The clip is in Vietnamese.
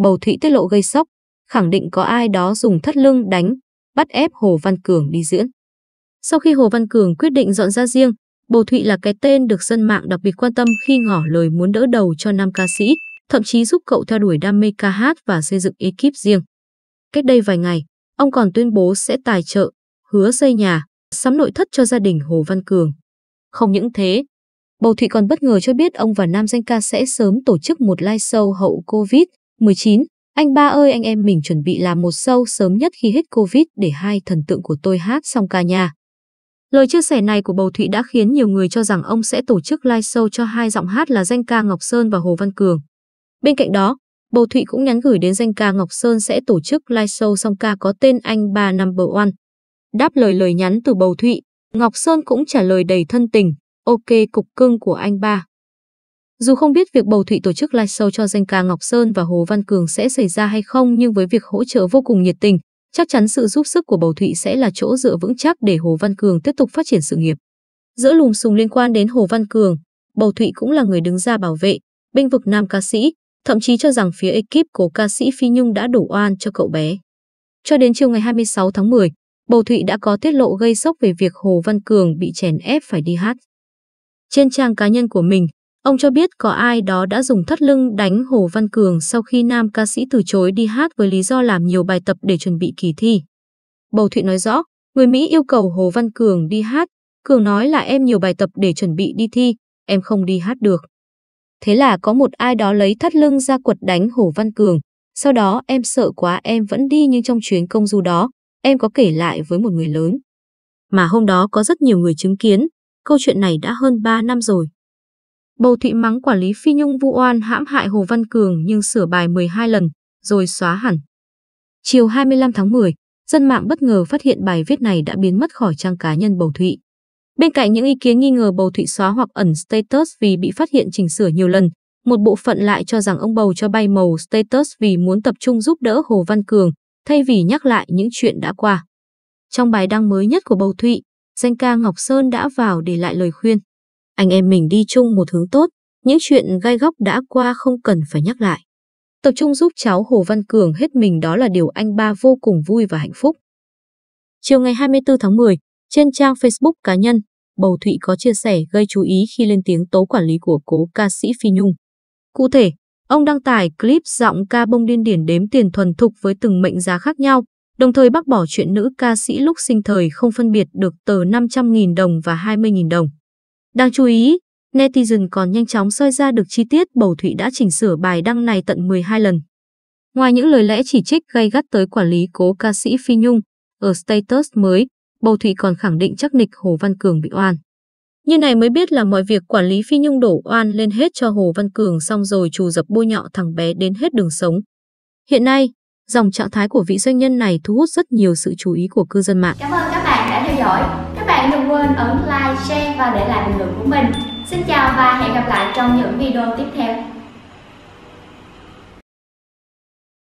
Bầu Thụy tiết lộ gây sốc, khẳng định có ai đó dùng thất lưng đánh, bắt ép Hồ Văn Cường đi diễn. Sau khi Hồ Văn Cường quyết định dọn ra riêng, Bầu Thụy là cái tên được dân mạng đặc biệt quan tâm khi ngỏ lời muốn đỡ đầu cho nam ca sĩ, thậm chí giúp cậu theo đuổi đam mê ca hát và xây dựng ekip riêng. Cách đây vài ngày, ông còn tuyên bố sẽ tài trợ, hứa xây nhà, sắm nội thất cho gia đình Hồ Văn Cường. Không những thế, Bầu Thụy còn bất ngờ cho biết ông và nam danh ca sẽ sớm tổ chức một live show hậu Covid 19. Anh ba ơi anh em mình chuẩn bị làm một show sớm nhất khi hết Covid để hai thần tượng của tôi hát xong ca nhà. Lời chia sẻ này của Bầu Thụy đã khiến nhiều người cho rằng ông sẽ tổ chức live show cho hai giọng hát là danh ca Ngọc Sơn và Hồ Văn Cường. Bên cạnh đó, Bầu Thụy cũng nhắn gửi đến danh ca Ngọc Sơn sẽ tổ chức live show song ca có tên Anh Ba Number One. Đáp lời lời nhắn từ Bầu Thụy, Ngọc Sơn cũng trả lời đầy thân tình, ok cục cưng của anh ba. Dù không biết việc bầu Thụy tổ chức live show cho danh ca Ngọc Sơn và Hồ Văn Cường sẽ xảy ra hay không nhưng với việc hỗ trợ vô cùng nhiệt tình, chắc chắn sự giúp sức của bầu Thụy sẽ là chỗ dựa vững chắc để Hồ Văn Cường tiếp tục phát triển sự nghiệp. Giữa lùm xùm liên quan đến Hồ Văn Cường, bầu Thụy cũng là người đứng ra bảo vệ, bênh vực nam ca sĩ, thậm chí cho rằng phía ekip của ca sĩ Phi Nhung đã đổ oan cho cậu bé. Cho đến chiều ngày 26 tháng 10, bầu Thụy đã có tiết lộ gây sốc về việc Hồ Văn Cường bị chèn ép phải đi hát. Trên trang cá nhân của mình, Ông cho biết có ai đó đã dùng thắt lưng đánh Hồ Văn Cường sau khi nam ca sĩ từ chối đi hát với lý do làm nhiều bài tập để chuẩn bị kỳ thi. Bầu Thụy nói rõ, người Mỹ yêu cầu Hồ Văn Cường đi hát, Cường nói là em nhiều bài tập để chuẩn bị đi thi, em không đi hát được. Thế là có một ai đó lấy thắt lưng ra quật đánh Hồ Văn Cường, sau đó em sợ quá em vẫn đi nhưng trong chuyến công du đó, em có kể lại với một người lớn. Mà hôm đó có rất nhiều người chứng kiến, câu chuyện này đã hơn 3 năm rồi. Bầu Thụy mắng quản lý Phi Nhung vu oan hãm hại Hồ Văn Cường nhưng sửa bài 12 lần, rồi xóa hẳn. Chiều 25 tháng 10, dân mạng bất ngờ phát hiện bài viết này đã biến mất khỏi trang cá nhân Bầu Thụy. Bên cạnh những ý kiến nghi ngờ Bầu Thụy xóa hoặc ẩn status vì bị phát hiện chỉnh sửa nhiều lần, một bộ phận lại cho rằng ông Bầu cho bay màu status vì muốn tập trung giúp đỡ Hồ Văn Cường, thay vì nhắc lại những chuyện đã qua. Trong bài đăng mới nhất của Bầu Thụy, danh ca Ngọc Sơn đã vào để lại lời khuyên anh em mình đi chung một hướng tốt, những chuyện gai góc đã qua không cần phải nhắc lại. Tập trung giúp cháu Hồ Văn Cường hết mình đó là điều anh ba vô cùng vui và hạnh phúc. Chiều ngày 24 tháng 10, trên trang Facebook cá nhân, Bầu Thụy có chia sẻ gây chú ý khi lên tiếng tố quản lý của cố ca sĩ Phi Nhung. Cụ thể, ông đăng tải clip giọng ca bông điên điển đếm tiền thuần thục với từng mệnh giá khác nhau, đồng thời bác bỏ chuyện nữ ca sĩ lúc sinh thời không phân biệt được tờ 500.000 đồng và 20.000 đồng. Đáng chú ý, netizen còn nhanh chóng soi ra được chi tiết Bầu Thụy đã chỉnh sửa bài đăng này tận 12 lần. Ngoài những lời lẽ chỉ trích gây gắt tới quản lý cố ca sĩ Phi Nhung, ở status mới, Bầu Thụy còn khẳng định chắc nịch Hồ Văn Cường bị oan. Như này mới biết là mọi việc quản lý Phi Nhung đổ oan lên hết cho Hồ Văn Cường xong rồi trù dập bôi nhọ thằng bé đến hết đường sống. Hiện nay, dòng trạng thái của vị doanh nhân này thu hút rất nhiều sự chú ý của cư dân mạng. Cảm ơn các bạn đã theo dõi bạn đừng quên ấn like, share và để lại bình luận của mình. Xin chào và hẹn gặp lại trong những video tiếp theo.